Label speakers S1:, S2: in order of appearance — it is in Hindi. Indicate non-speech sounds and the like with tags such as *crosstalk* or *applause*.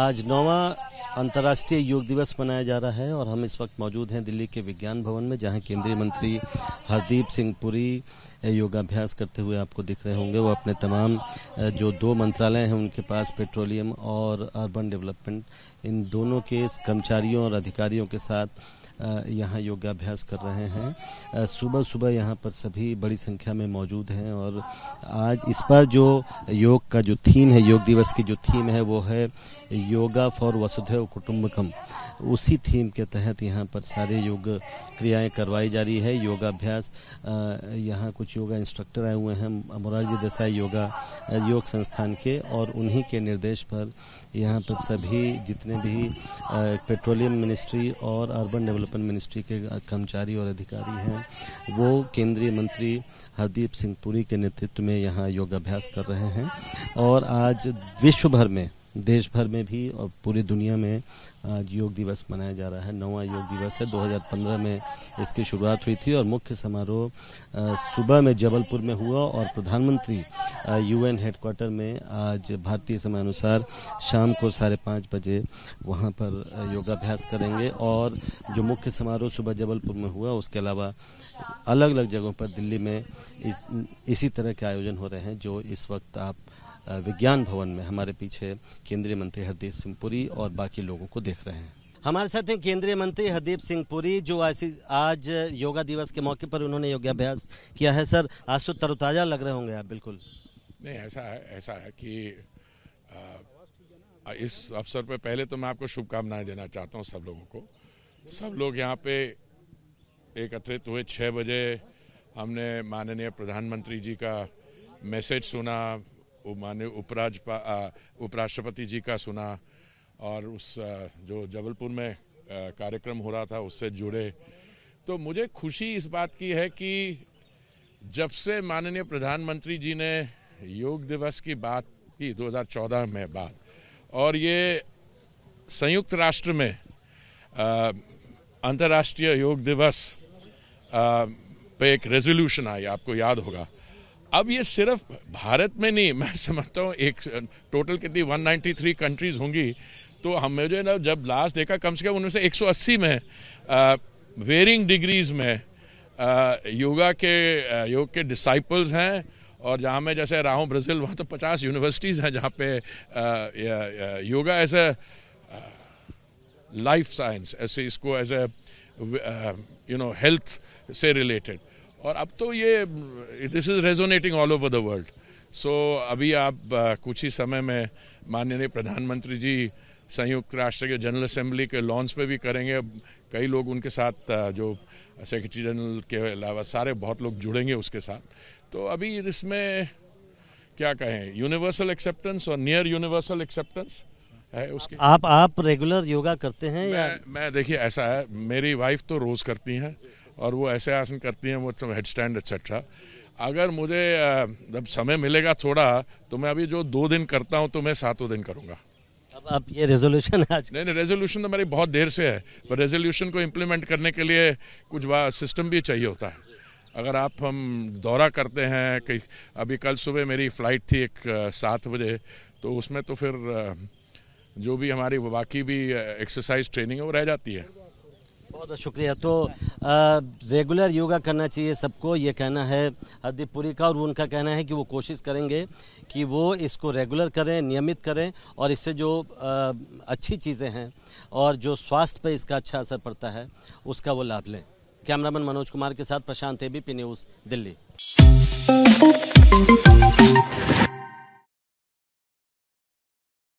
S1: आज नौवा अंतर्राष्ट्रीय योग दिवस मनाया जा रहा है और हम इस वक्त मौजूद हैं दिल्ली के विज्ञान भवन में जहां केंद्रीय मंत्री हरदीप सिंह पुरी योगाभ्यास करते हुए आपको दिख रहे होंगे वो अपने तमाम जो दो मंत्रालय हैं उनके पास पेट्रोलियम और अर्बन डेवलपमेंट इन दोनों के कर्मचारियों और अधिकारियों के साथ यहाँ योगाभ्यास कर रहे हैं सुबह सुबह यहाँ पर सभी बड़ी संख्या में मौजूद हैं और आज इस पर जो योग का जो थीम है योग दिवस की जो थीम है वो है योगा फॉर वसुधैव कुटुम्बकम उसी थीम के तहत यहाँ पर सारे योग क्रियाएं करवाई जा रही है योगाभ्यास यहाँ कुछ योगा इंस्ट्रक्टर आए हुए हैं मोरारजी देसाई योगा योग संस्थान के और उन्हीं के निर्देश पर यहाँ पर सभी जितने भी पेट्रोलियम मिनिस्ट्री और अर्बन डेवलपमेंट मिनिस्ट्री के कर्मचारी और अधिकारी हैं वो केंद्रीय मंत्री हरदीप सिंह पुरी के नेतृत्व में यहाँ योगाभ्यास कर रहे हैं और आज विश्व भर में देश भर में भी और पूरी दुनिया में आज योग दिवस मनाया जा रहा है नौवा योग दिवस है 2015 में इसकी शुरुआत हुई थी और मुख्य समारोह सुबह में जबलपुर में हुआ और प्रधानमंत्री यूएन हेडक्वार्टर में आज भारतीय समयानुसार शाम को साढ़े पाँच बजे वहाँ पर योगाभ्यास करेंगे और जो मुख्य समारोह सुबह जबलपुर में हुआ उसके अलावा अलग अलग जगहों पर दिल्ली में इस, इसी तरह के आयोजन हो रहे हैं जो इस वक्त आप विज्ञान भवन में हमारे पीछे केंद्रीय मंत्री हरदीप सिंह पुरी और बाकी लोगों को देख रहे हैं हमारे साथ हैं केंद्रीय मंत्री हरदीप सिंह पुरी जो आज आज योगा दिवस के मौके पर उन्होंने योगाभ्यास किया है सर आज तो तरोताज़ा लग रहे होंगे आप बिल्कुल
S2: नहीं ऐसा है ऐसा है कि आ, इस अवसर पर पहले तो मैं आपको शुभकामनाएं देना चाहता हूं सब लोगों को सब लोग यहां पे एकत्रित हुए छः बजे हमने माननीय प्रधानमंत्री जी का मैसेज सुना माननीय उपराज उपराष्ट्रपति जी का सुना और उस जो जबलपुर में कार्यक्रम हो रहा था उससे जुड़े तो मुझे खुशी इस बात की है कि जब से माननीय प्रधानमंत्री जी ने योग दिवस की बात की 2014 में बात और ये संयुक्त राष्ट्र में अंतर्राष्ट्रीय योग दिवस आ, पे एक रेजोल्यूशन आई आपको याद होगा अब ये सिर्फ भारत में नहीं *laughs* मैं समझता हूँ एक टोटल कितनी 193 कंट्रीज होंगी तो जो है ना जब लास्ट देखा कम से कम उनमें से 180 में वेरिंग डिग्रीज में आ, योगा के योग के डिसाइपल्स हैं और जहाँ मैं जैसे रहा हूँ ब्राज़ील वहाँ तो 50 यूनिवर्सिटीज़ हैं जहाँ पे yoga as a life science ऐसे इसको as a you know health से रिलेटेड और अब तो ये this is resonating all over the world so अभी आप कुछ ही समय में माननीय प्रधानमंत्री जी संयुक्त राष्ट्र के जनरल असेंबली के लॉन्च पे भी करेंगे कई लोग उनके साथ जो सेक्रेटरी जनरल के अलावा सारे बहुत लोग जुड़ेंगे उसके साथ तो अभी इसमें क्या कहें यूनिवर्सल एक्सेप्टेंस और नियर यूनिवर्सल एक्सेप्टेंस
S1: है उसके आप आप रेगुलर योगा करते हैं मैं, या
S2: मैं देखिए ऐसा है मेरी वाइफ तो रोज़ करती हैं और वो ऐसे आसन करती हैं वो हेड स्टैंड एक्सेट्रा अगर मुझे जब समय मिलेगा थोड़ा तो मैं अभी जो दो दिन करता हूँ तो मैं सातों दिन करूँगा अब आप ये रेजोल्यूशन आज नहीं नहीं रेजोल्यूशन तो मेरी बहुत देर से है पर रेजोल्यूशन को इम्प्लीमेंट करने के लिए कुछ सिस्टम भी चाहिए होता है अगर आप हम दौरा करते हैं कि अभी कल सुबह मेरी फ़्लाइट थी एक सात बजे तो उसमें तो फिर जो भी हमारी बाकी भी एक्सरसाइज ट्रेनिंग है वो रह जाती है
S1: बहुत बहुत शुक्रिया तो आ, रेगुलर योगा करना चाहिए सबको ये कहना है हरदीप पुरी का और उनका कहना है कि वो कोशिश करेंगे कि वो इसको रेगुलर करें नियमित करें और इससे जो आ, अच्छी चीज़ें हैं और जो स्वास्थ्य पर इसका अच्छा असर पड़ता है उसका वो लाभ लें कैमरामैन मनोज कुमार के साथ प्रशांत एबीपी न्यूज़ दिल्ली